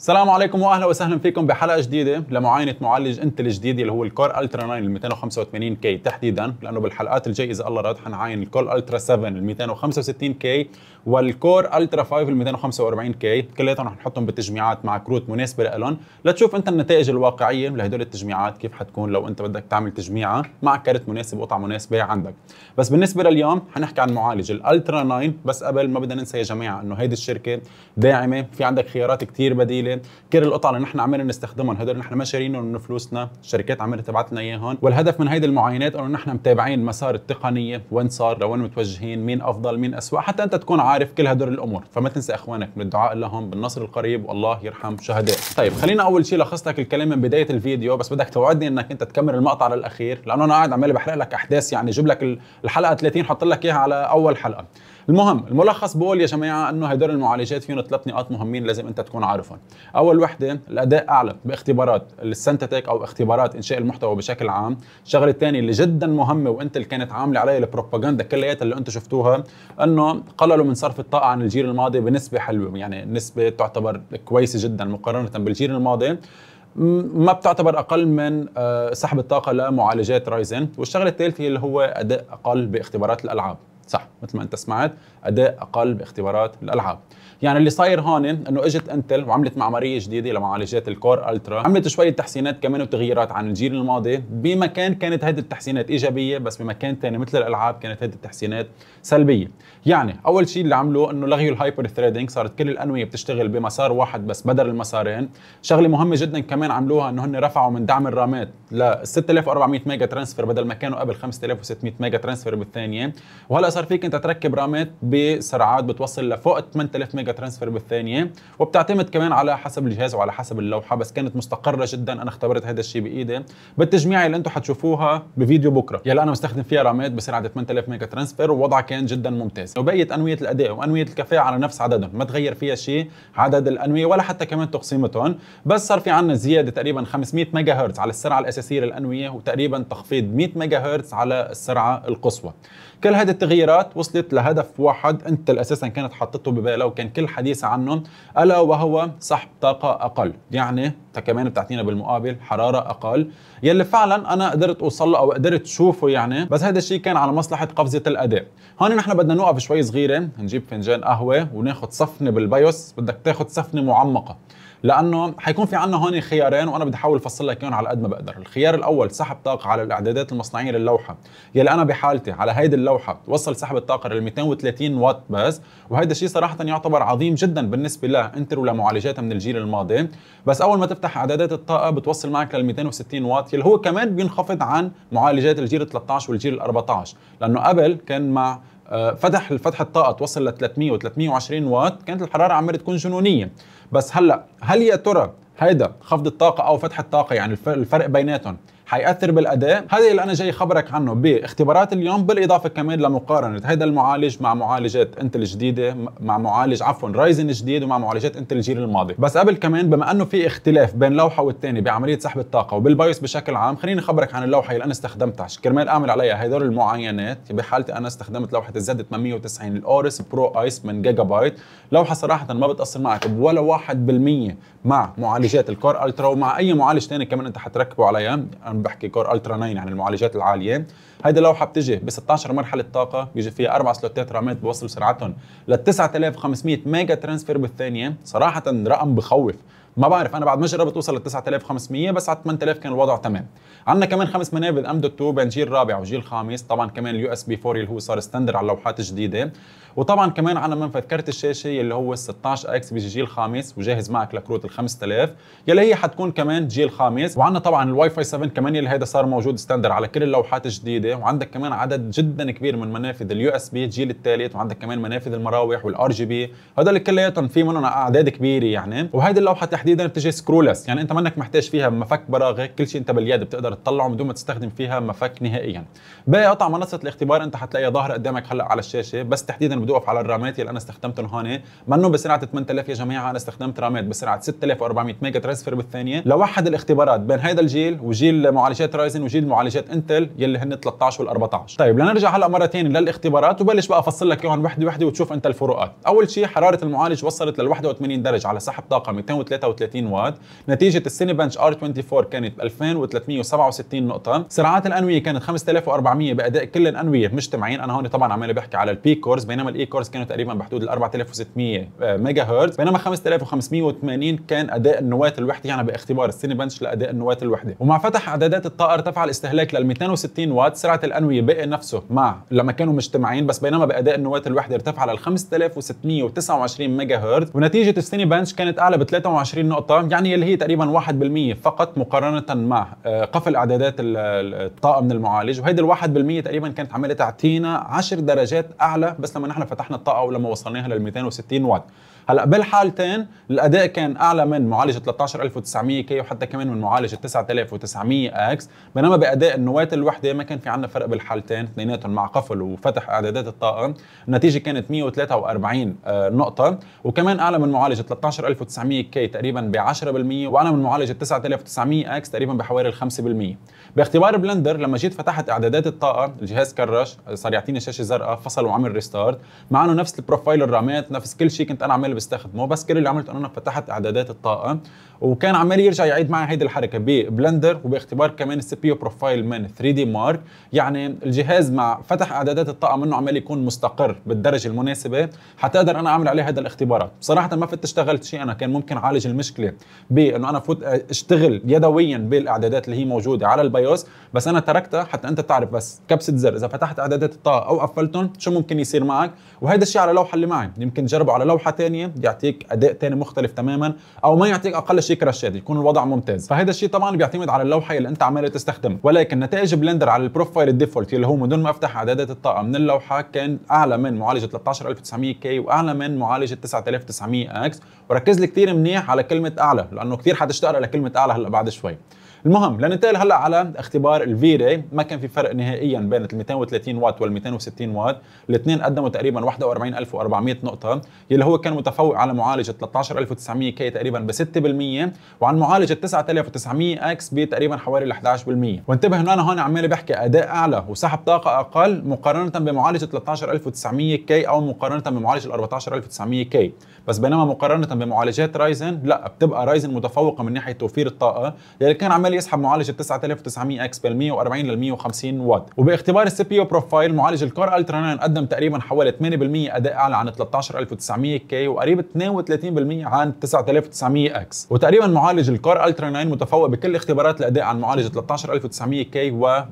السلام عليكم واهلا وسهلا فيكم بحلقه جديده لمعاينه معالج انتل الجديد اللي هو الكور الترا 9 ال 285 كي تحديدا لانه بالحلقات الجايه اذا الله راد حنعاين الكور الترا 7 ال 265 كي والكور الترا 5 ال 245 كي كلياتهم رح نحطهم بتجميعات مع كروت مناسبه لهم لتشوف انت النتائج الواقعيه لهدول التجميعات كيف حتكون لو انت بدك تعمل تجميعه مع كرت مناسب وقطع مناسبه عندك بس بالنسبه لليوم حنحكي عن معالج الالترا 9 بس قبل ما بدنا ننسى يا جماعه انه هيدي الشركه داعمه في عندك خيارات كثير بديله مشكله كل القطع اللي نحن عمالين نستخدمهم هدول نحن ما شارينهم من فلوسنا الشركات عم تبعت لنا اياهم والهدف من هيدي المعاينات انه نحن متابعين مسار التقنيه وين صار لوين متوجهين مين افضل مين اسوء حتى انت تكون عارف كل هدول الامور فما تنسى اخوانك من الدعاء لهم بالنصر القريب والله يرحم شهداء طيب خلينا اول شيء لخص لك الكلام من بدايه الفيديو بس بدك توعدني انك انت تكمل المقطع للاخير لانه انا قاعد عمال بحرق لك احداث يعني جيب لك الحلقه 30 حط لك اياها على اول حلقه المهم الملخص بقول يا جماعه انه هدول المعالجات فيهم ثلاث نقاط مهمين لازم انت تكون عارفهم اول وحده الاداء اعلى باختبارات السنتاتيك او اختبارات انشاء المحتوى بشكل عام الشغله الثانيه اللي جدا مهمه وانت اللي كانت عامله عليها البروباغندا كلياتها اللي انتم شفتوها انه قللوا من صرف الطاقه عن الجيل الماضي بنسبه حلوه يعني نسبه تعتبر كويسه جدا مقارنه بالجيل الماضي ما بتعتبر اقل من آه، سحب الطاقه لمعالجات رايزن والشغله الثالثه اللي هو اداء اقل باختبارات الالعاب صح مثل ما انت سمعت اداء اقل باختبارات الالعاب يعني اللي صاير هون انه اجت انتل وعملت معماريه جديده لمعالجات الكور الترا عملت شويه تحسينات كمان وتغييرات عن الجيل الماضي بمكان كانت هذه التحسينات ايجابيه بس بمكان ثاني مثل الالعاب كانت هذه التحسينات سلبيه يعني اول شيء اللي عملوه انه لغيوا الهايبر ثريدنج صارت كل الانويه بتشتغل بمسار واحد بس بدل المسارين شغله مهمه جدا كمان عملوها انه هن رفعوا من دعم الرامات ل 6400 ميجا ترانسفير بدل ما كانوا قبل 5600 ميجا ترانسفير بالثانيه وهلا صار صار فيك انت تركب رامات بسرعات بتوصل لفوق 8000 ميجا ترانسفير بالثانيه وبتعتمد كمان على حسب الجهاز وعلى حسب اللوحه بس كانت مستقره جدا انا اختبرت هذا الشيء بايدي بالتجميع اللي انتم حتشوفوها بفيديو بكره يلا انا مستخدم فيها رامات بسرعه 8000 ميجا ترانسفير ووضعها كان جدا ممتاز وبقيه انويه الاداء وانويه الكفاءه على نفس عددهم ما تغير فيها شيء عدد الانويه ولا حتى كمان تقسيمتهم بس صار في عندنا زياده تقريبا 500 ميجا هرتز على السرعه الاساسيه للانويه وتقريبا تخفيض 100 ميجا هرتز على السرعه القصوى كل هذه التغييرات وصلت لهدف واحد انت اساسا كانت حاطته ببالها وكان كل حديث عنه الا وهو سحب طاقه اقل يعني كمان بتعطينا بالمقابل حراره اقل يلي فعلا انا قدرت اوصل له او قدرت شوفه يعني بس هذا الشيء كان على مصلحه قفزه الاداء هون نحن بدنا نوقف شوي صغيره نجيب فنجان قهوه وناخذ صفنه بالبيوس بدك تاخذ صفنه معمقه لانه حيكون في عندنا هون خيارين وانا بدي احاول افصل لك اياهم على قد ما بقدر الخيار الاول سحب طاقه على الاعدادات المصنعيه للوحه يلي انا بحالتي على هيدي اللوحه بتوصل سحب الطاقه لل 230 واط بس وهذا الشيء صراحه يعتبر عظيم جدا بالنسبه لانتر ولمعالجاتها من الجيل الماضي بس اول ما تفتح اعدادات الطاقه بتوصل معك لل 260 واط اللي هو كمان بينخفض عن معالجات الجيل 13 والجيل 14 لانه قبل كان مع آه، فتح فتح الطاقه توصل ل 300 و320 واط كانت الحراره عمالة تكون جنونيه بس هلا هل يا ترى هيدا خفض الطاقه او فتح الطاقه يعني الفرق بيناتهم حيأثر بالأداء هذا اللي أنا جاي خبرك عنه باختبارات اليوم بالإضافة كمان لمقارنة هذا المعالج مع معالجات انتل الجديدة مع معالج عفوا رايزن الجديد ومع معالجات انتل الجيل الماضي بس قبل كمان بما أنه في اختلاف بين لوحة والثانية بعملية سحب الطاقة وبالبايوس بشكل عام خليني خبرك عن اللوحة اللي أنا استخدمتها كرمال أعمل عليها هدول المعاينات بحالتي أنا استخدمت لوحة الزد 890 الأورس برو آيس من جيجا بايت لوحة صراحة ما بتأثر معك ولا 1% مع معالجات الكور الترا ومع اي معالج ثاني كمان انت حتركبه عليها بحكي كور الترا 9 عن المعالجات العاليه هيدي اللوحه بتجي ب 16 مرحله طاقه بيجي فيها اربع سلوتات رامات بوصل سرعتهم ل 9500 ميجا ترانسفير بالثانيه صراحه رقم بخوف ما بعرف انا بعد ما جربت اوصل ل 9500 بس على 8000 كان الوضع تمام عندنا كمان خمس منابذ ام دوت 2 بين جيل رابع وجيل خامس طبعا كمان اليو اس بي 4 اللي هو صار ستاندر على اللوحات الجديده وطبعا كمان عندنا منفذ كرت الشاشه اللي هو 16 اكس جيل خامس وجاهز معك لكروت ال 5000 يلي هي حتكون كمان جيل خامس وعندنا طبعا الواي فاي 7 كمان اللي هيدا صار موجود ستاندر على كل اللوحات الجديده وعندك كمان عدد جدا كبير من منافذ اليو اس بي الجيل الثالث وعندك كمان منافذ المراوح والار جي بي هذول كلياتهم في منهم اعداد كبيره يعني وهيدي اللوحه تحديدا بتجي سكرولس يعني انت منك محتاج فيها مفك براغي كل شيء انت باليد بتقدر تطلعه بدون ما تستخدم فيها مفك نهائيا باقي قطع منصه الاختبار انت حتلاقيها ظاهره قدامك هلا على الشاشه بس تحديدا بدي اوقف على الرامات اللي انا استخدمتهم هون منه بسرعه 8000 يا جماعه انا استخدمت رامات بسرعه 6400 ميجا ترانسفير بالثانيه لوحد الاختبارات بين هذا الجيل وجيل معالجات رايزن وجيل معالجات انتل يلي هن 13 وال 14 طيب لنرجع هلا مره ثانيه للاختبارات وبلش بقى افصل لك اياهم وحده وحده وتشوف انت الفروقات اول شيء حراره المعالج وصلت لل 81 درجه على سحب طاقه 203 39 واط نتيجه السيني بنش ار 24 كانت 2367 نقطه سرعات الانويه كانت 5400 باداء كل الانويه مجتمعين انا هون طبعا عمالي بحكي على البي كورس بينما الاي كورس كانوا تقريبا بحدود ال 4600 ميجا هرتز بينما 5580 كان اداء النواه الوحده يعني باختبار السيني بنش لاداء النواه الوحده ومع فتح اعدادات الطاقه ارتفع الاستهلاك لل 260 واط سرعه الانويه بقي نفسه مع لما كانوا مجتمعين بس بينما باداء النواه الوحده ارتفع لل 5629 ميجا هرتز ونتيجه السيني بنش كانت اعلى ب 23 20 نقطة يعني اللي هي تقريبا 1% فقط مقارنة مع آه، قفل إعدادات الطاقة من المعالج وهيدي ال 1% تقريبا كانت عمالة تعطينا 10 درجات أعلى بس لما نحن فتحنا الطاقة ولما وصلناها لل 260 واط هلا بالحالتين الاداء كان اعلى من معالجه 13900 كي وحتى كمان من معالجه 9900 اكس بينما باداء النواه الوحده ما كان في عندنا فرق بالحالتين اثنيناتهم مع قفل وفتح اعدادات الطاقه النتيجه كانت 143 آه، نقطه وكمان اعلى من معالجه 13900 كي تقريبا ب 10% واعلى من معالجه 9900 اكس تقريبا بحوالي 5% باختبار بلندر لما جيت فتحت اعدادات الطاقه الجهاز كرش صار يعطيني شاشه زرقاء فصل وعمل ريستارت مع انه نفس البروفايل الرامات نفس كل شيء كنت انا عامل بيستخدمه بس كل اللي عملته انا فتحت اعدادات الطاقه وكان عمال يرجع يعيد معي هيدي الحركه ببلندر وباختبار كمان السي بي يو بروفايل من 3 دي مارك يعني الجهاز مع فتح اعدادات الطاقه منه عمال يكون مستقر بالدرجه المناسبه حتى اقدر انا اعمل عليه هذا الاختبارات بصراحه ما فت اشتغلت شيء انا كان ممكن اعالج المشكله بانه انا فوت اشتغل يدويا بالاعدادات اللي هي موجوده على البيوس بس انا تركتها حتى انت تعرف بس كبسه زر اذا فتحت اعدادات الطاقه او قفلتهم شو ممكن يصير معك وهذا الشيء على لوحه اللي معي يمكن تجربه على لوحه ثانيه يعطيك اداء ثاني مختلف تماما او ما يعطيك اقل شيء كراشات يكون الوضع ممتاز فهذا الشيء طبعا بيعتمد على اللوحه اللي انت عماله تستخدمها ولكن نتائج بلندر على البروفايل الديفولت اللي هو من دون ما افتح اعدادات الطاقه من اللوحه كان اعلى من معالجه 13900 كي واعلى من معالجه 9900 اكس وركز لي كثير منيح على كلمه اعلى لانه كثير حتشتغل على كلمه اعلى هلا بعد شوي المهم لننتقل هلا على اختبار الفيري ما كان في فرق نهائيا بين ال 230 واط وال 260 واط الاثنين قدموا تقريبا 41400 نقطه يلي هو كان متفوق على معالجه 13900 كي تقريبا ب 6% وعن معالجه 9900 اكس بتقريبا حوالي 11% وانتبه انه انا هون عمالي بحكي اداء اعلى وسحب طاقه اقل مقارنه بمعالجه 13900 كي او مقارنه بمعالجه 14900 كي بس بينما مقارنه بمعالجات رايزن لا بتبقى رايزن متفوقه من ناحيه توفير الطاقه يلي كان عمال احتمال يسحب معالج ال 9900 اكس بال 140 لل 150 واط وباختبار السي بي يو بروفايل معالج الكور الترا 9 قدم تقريبا حوالي 8% اداء اعلى عن 13900 كي وقريب 32% عن 9900 اكس وتقريبا معالج الكور الترا 9 متفوق بكل اختبارات الاداء عن معالج 13900 كي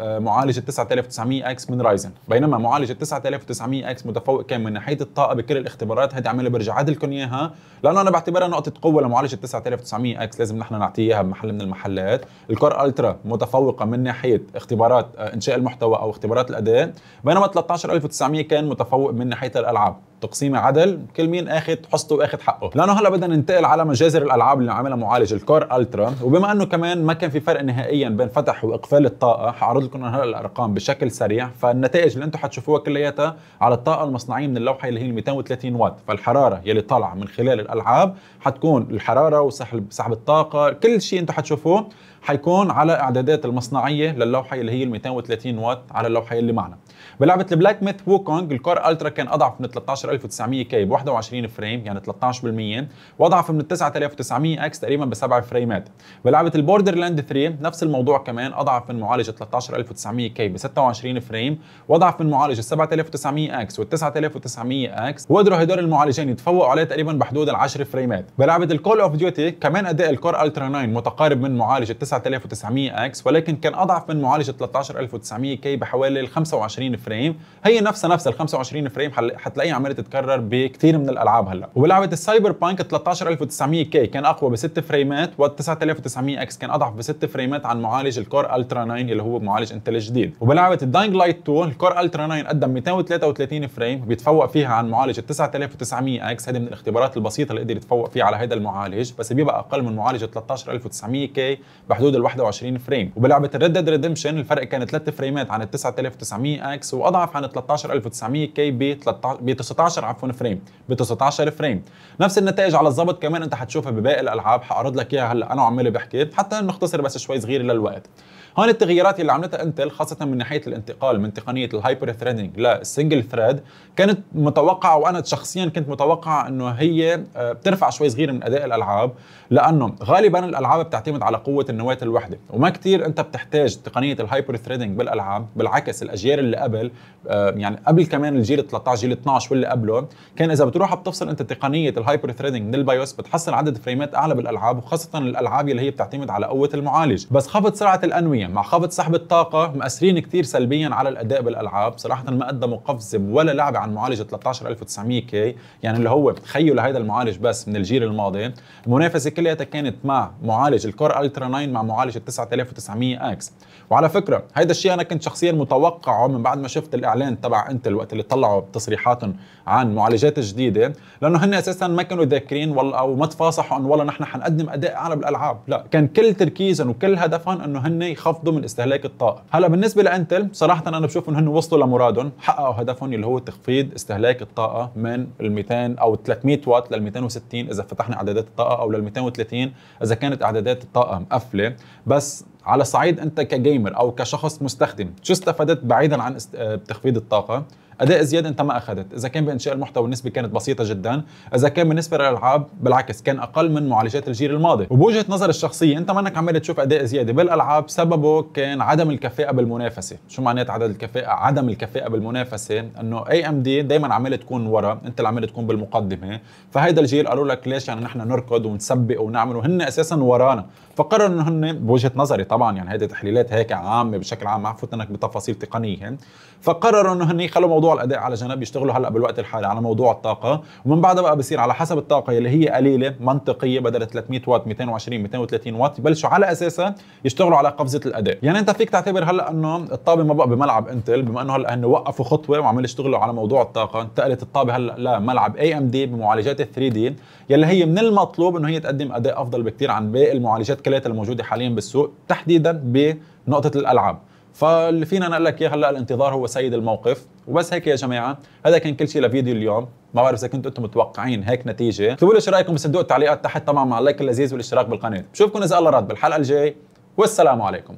ومعالج 9900 اكس من رايزن بينما معالج 9900 اكس متفوق كان من ناحيه الطاقه بكل الاختبارات هذه عمالي برجع عدلكم لكم اياها لانه انا بعتبرها نقطه قوه لمعالج 9900 اكس لازم نحن نعطيه اياها بمحل من المحلات الكور الترا متفوقه من ناحيه اختبارات آه، انشاء المحتوى او اختبارات الاداء بينما 13900 كان متفوق من ناحيه الالعاب تقسيمة عدل كل مين اخذ حصته واخذ حقه لانه هلا بدنا ننتقل على مجازر الالعاب اللي عاملها معالج الكور الترا وبما انه كمان ما كان في فرق نهائيا بين فتح واقفال الطاقه حعرض لكم هلا الارقام بشكل سريع فالنتائج اللي انتم حتشوفوها كلياتها على الطاقه المصنعيه من اللوحه اللي هي 230 واط فالحراره يلي طالعه من خلال الالعاب حتكون الحراره وسحب سحب الطاقه كل شيء انتم حتشوفوه حيكون على اعدادات المصنعيه للوحه اللي هي ال 230 واط على اللوحه اللي معنا بلعبه البلاك ميت ووكونج الكور الترا كان اضعف من 13900 كي ب 21 فريم يعني 13% واضعف من 9900 اكس تقريبا بسبع فريمات بلعبه البوردر لاند 3 نفس الموضوع كمان اضعف من معالجه 13900 كي ب 26 فريم واضعف من معالجه 7900 اكس وال 9900 اكس وقدروا هدول المعالجين يتفوقوا عليه تقريبا بحدود ال 10 فريمات بلعبه الكول اوف ديوتي كمان اداء الكور الترا 9 متقارب من معالجه 9900 اكس ولكن كان اضعف من معالجه 13900 كي بحوالي 25 فريم هي نفسها نفسها ال 25 فريم حتلاقيها عماله تتكرر بكثير من الالعاب هلا ولعبه السايبر بانك 13900 كي كان اقوى بست فريمات وال 9900 اكس كان اضعف بست فريمات عن معالج الكور الترا 9 اللي هو معالج انتل جديد وبلعبه الداينج لايت 2 الكور الترا 9 قدم 233 فريم بيتفوق فيها عن معالج 9900 اكس هذه من الاختبارات البسيطه اللي قدر يتفوق فيها على هذا المعالج بس بيبقى اقل من معالج 13900 كي ب حدود ال 21 فريم وبلعبه الريد ديد ريدمشن الفرق كان 3 فريمات عن ال 9900 اكس واضعف عن 13900 كي ب 13 ب 19 عفوا فريم ب 19 فريم نفس النتائج على الظبط كمان انت حتشوفها بباقي الالعاب حاعرض لك اياها هلا انا وعمالي بحكي حتى نختصر بس شوي صغير للوقت هون التغييرات اللي عملتها انتل خاصه من ناحيه الانتقال من تقنيه الهايبر ثريدنج للسنجل ثريد كانت متوقعه وانا شخصيا كنت متوقع انه هي آه، بترفع شوي صغير من اداء الالعاب لانه غالبا الالعاب بتعتمد على قوه النواه السنوات الوحده وما كثير انت بتحتاج تقنيه الهايبر ثريدنج بالالعاب بالعكس الاجيال اللي قبل آه، يعني قبل كمان الجيل 13 جيل 12 واللي قبله كان اذا بتروح بتفصل انت تقنيه الهايبر ثريدنج من البايوس بتحصل عدد فريمات اعلى بالالعاب وخاصه الالعاب اللي هي بتعتمد على قوه المعالج بس خفض سرعه الانويه مع خفض سحب الطاقه مأثرين كثير سلبيا على الاداء بالالعاب صراحه ما قدموا قفزه ولا لعبه عن معالج 13900 كي يعني اللي هو تخيل هذا المعالج بس من الجيل الماضي المنافسه كلها كانت مع معالج الكور الترا 9 مع مع معالج ال 9900 اكس وعلى فكره هيدا الشيء انا كنت شخصيا متوقعه من بعد ما شفت الاعلان تبع انتل وقت اللي طلعوا بتصريحاتهم عن معالجات جديده لانه هن اساسا ما كانوا ذاكرين والله او ما تفاصحوا انه والله نحن حنقدم اداء اعلى بالالعاب لا كان كل تركيزهم وكل هدفهم انه هن يخفضوا من استهلاك الطاقه هلا بالنسبه لانتل صراحه انا بشوف انه هن وصلوا لمرادهم حققوا هدفهم اللي هو تخفيض استهلاك الطاقه من ال 200 او 300 واط لل 260 اذا فتحنا اعدادات الطاقه او لل 230 اذا كانت اعدادات الطاقه مقفله بس على صعيد انت كجيمر او كشخص مستخدم شو استفدت بعيدا عن آه، تخفيض الطاقه اداء زياده انت ما اخذت اذا كان بانشاء المحتوى النسبه كانت بسيطه جدا اذا كان بالنسبه للالعاب بالعكس كان اقل من معالجات الجيل الماضي وبوجهه نظري الشخصيه انت ما انك عمال تشوف اداء زياده بالالعاب سببه كان عدم الكفاءه بالمنافسه شو معناتها عدم الكفاءه عدم الكفاءه بالمنافسه انه اي ام دي دائما عمال تكون ورا انت اللي عمال تكون بالمقدمه فهيدا الجيل قالوا لك ليش يعني نحن نركض ونسبق ونعمل وهن اساسا ورانا فقرروا انه هن بوجهه نظري طبعا يعني هيدي تحليلات هيك عامه بشكل عام ما فوت انك بتفاصيل تقنيه فقرروا انه هن يخلوا موضوع الاداء على جنب بيشتغلوا هلا بالوقت الحالي على موضوع الطاقه ومن بعدها بقى بصير على حسب الطاقه اللي هي قليله منطقيه بدل 300 واط 220 230 واط يبلشوا على اساسها يشتغلوا على قفزه الاداء يعني انت فيك تعتبر هلا انه الطابه ما بقى بملعب انتل بما انه هلا هن وقفوا خطوه وعمال يشتغلوا على موضوع الطاقه انتقلت الطابه هلا لملعب اي ام دي بمعالجات ال 3 دي يلي هي من المطلوب انه هي تقدم اداء افضل بكثير عن باقي المعالجات كلياتها الموجوده حاليا بالسوق تحديدا بنقطه الالعاب فاللي فينا نقول لك اياه هلا الانتظار هو سيد الموقف وبس هيك يا جماعه هذا كان كل شيء لفيديو اليوم ما بعرف اذا كنتوا انتم متوقعين هيك نتيجه اكتبوا لي شو رايكم بصندوق التعليقات تحت طبعا مع اللايك اللذيذ والاشتراك بالقناه بشوفكم اذا الله رد بالحلقه الجاي والسلام عليكم